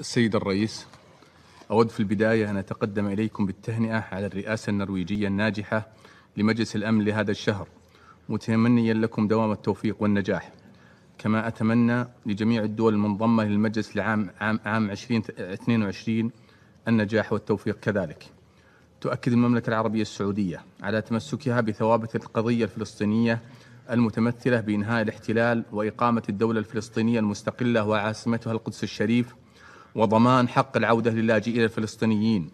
السيد الرئيس أود في البداية أن أتقدم إليكم بالتهنئة على الرئاسة النرويجية الناجحة لمجلس الأمن لهذا الشهر متمنيا لكم دوام التوفيق والنجاح كما أتمنى لجميع الدول المنضمة للمجلس لعام عام, عام 2022 النجاح والتوفيق كذلك تؤكد المملكة العربية السعودية على تمسكها بثوابت القضية الفلسطينية المتمثلة بإنهاء الاحتلال وإقامة الدولة الفلسطينية المستقلة وعاصمتها القدس الشريف وضمان حق العودة للاجئين الفلسطينيين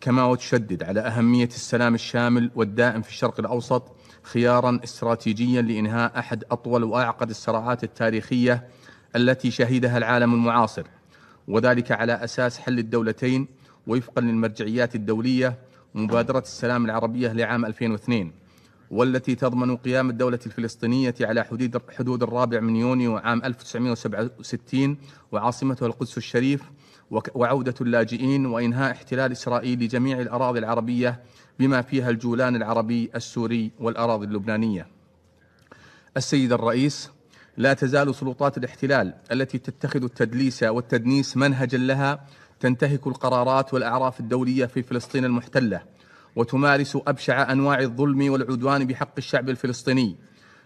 كما وتشدد على أهمية السلام الشامل والدائم في الشرق الأوسط خيارا استراتيجيا لإنهاء أحد أطول وأعقد الصراعات التاريخية التي شهدها العالم المعاصر وذلك على أساس حل الدولتين وفقا للمرجعيات الدولية ومبادرة السلام العربية لعام 2002 والتي تضمن قيام الدولة الفلسطينية على حدود حدود الرابع من يونيو عام 1967 وعاصمتها القدس الشريف وعودة اللاجئين وإنهاء احتلال إسرائيل لجميع الأراضي العربية بما فيها الجولان العربي السوري والأراضي اللبنانية. السيد الرئيس لا تزال سلطات الاحتلال التي تتخذ التدليس والتدنيس منهجا لها تنتهك القرارات والأعراف الدولية في فلسطين المحتلة وتمارس ابشع انواع الظلم والعدوان بحق الشعب الفلسطيني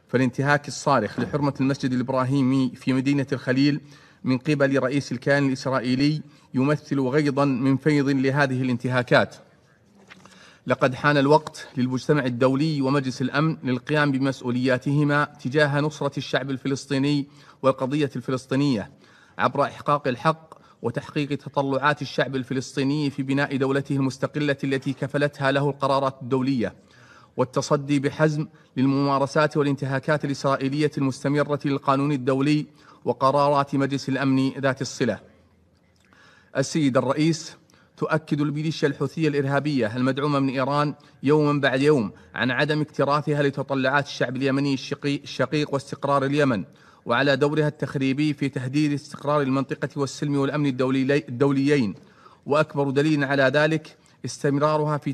فالانتهاك الصارخ لحرمه المسجد الابراهيمي في مدينه الخليل من قبل رئيس الكيان الاسرائيلي يمثل غيضا من فيض لهذه الانتهاكات لقد حان الوقت للمجتمع الدولي ومجلس الامن للقيام بمسؤولياتهما تجاه نصره الشعب الفلسطيني والقضيه الفلسطينيه عبر احقاق الحق وتحقيق تطلعات الشعب الفلسطيني في بناء دولته المستقلة التي كفلتها له القرارات الدولية والتصدي بحزم للممارسات والانتهاكات الإسرائيلية المستمرة للقانون الدولي وقرارات مجلس الأمن ذات الصلة السيد الرئيس تؤكد الميليشيا الحوثية الإرهابية المدعومة من إيران يوما بعد يوم عن عدم اكتراثها لتطلعات الشعب اليمني الشقيق واستقرار اليمن وعلى دورها التخريبي في تهديد استقرار المنطقة والسلم والأمن الدولي الدوليين وأكبر دليل على ذلك استمرارها في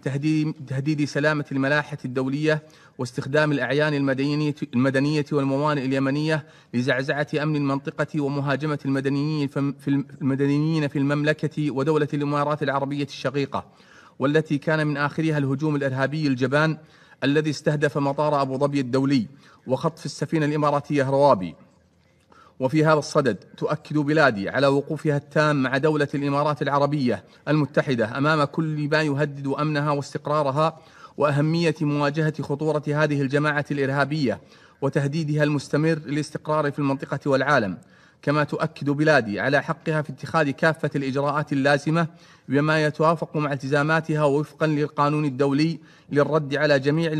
تهديد, سلامة الملاحة الدولية واستخدام الأعيان المدنية, والموانئ اليمنية لزعزعة أمن المنطقة ومهاجمة المدنيين في, المدنيين في المملكة ودولة الإمارات العربية الشقيقة والتي كان من آخرها الهجوم الإرهابي الجبان الذي استهدف مطار أبو ظبي الدولي وخطف السفينة الإماراتية روابي وفي هذا الصدد تؤكد بلادي على وقوفها التام مع دولة الإمارات العربية المتحدة أمام كل ما يهدد أمنها واستقرارها وأهمية مواجهة خطورة هذه الجماعة الإرهابية وتهديدها المستمر للاستقرار في المنطقة والعالم كما تؤكد بلادي على حقها في اتخاذ كافة الإجراءات اللازمة بما يتوافق مع التزاماتها وفقا للقانون الدولي للرد على جميع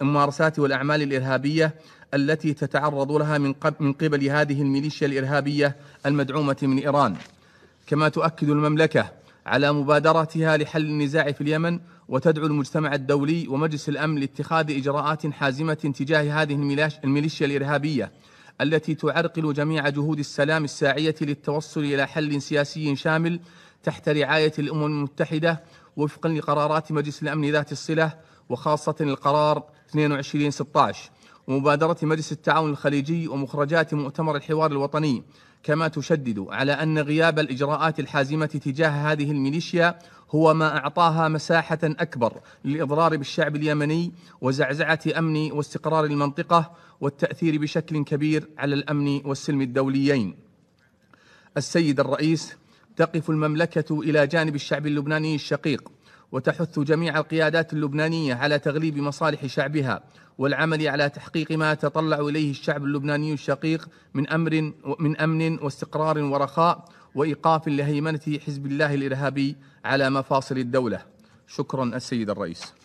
الممارسات والأعمال الإرهابية التي تتعرض لها من, من قبل هذه الميليشيا الإرهابية المدعومة من إيران كما تؤكد المملكة على مبادرتها لحل النزاع في اليمن وتدعو المجتمع الدولي ومجلس الأمن لاتخاذ إجراءات حازمة تجاه هذه الميليشيا الإرهابية التي تعرقل جميع جهود السلام الساعية للتوصل إلى حل سياسي شامل تحت رعاية الأمم المتحدة وفقا لقرارات مجلس الأمن ذات الصلة وخاصة القرار 2216 ومبادرة مجلس التعاون الخليجي ومخرجات مؤتمر الحوار الوطني كما تشدد على أن غياب الإجراءات الحازمة تجاه هذه الميليشيا هو ما أعطاها مساحة أكبر للإضرار بالشعب اليمني وزعزعة أمن واستقرار المنطقة والتأثير بشكل كبير على الأمن والسلم الدوليين السيد الرئيس تقف المملكة إلى جانب الشعب اللبناني الشقيق وتحث جميع القيادات اللبنانية على تغليب مصالح شعبها والعمل على تحقيق ما يتطلع إليه الشعب اللبناني الشقيق من أمر من أمن واستقرار ورخاء وإيقاف لهيمنة حزب الله الإرهابي على مفاصل الدولة شكرا السيد الرئيس